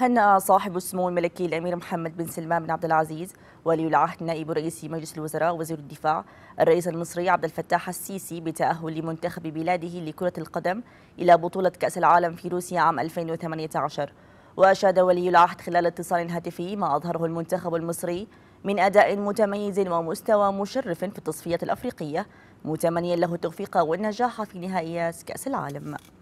هنأ صاحب السمو الملكي الأمير محمد بن سلمان بن عبد العزيز ولي العهد نائب رئيس مجلس الوزراء وزير الدفاع الرئيس المصري عبد الفتاح السيسي بتأهل منتخب بلاده لكرة القدم إلى بطولة كأس العالم في روسيا عام 2018 وأشاد ولي العهد خلال اتصال هاتفي ما أظهره المنتخب المصري من أداء متميز ومستوى مشرف في التصفيات الأفريقية متمنيا له التوفيق والنجاح في نهائيات كأس العالم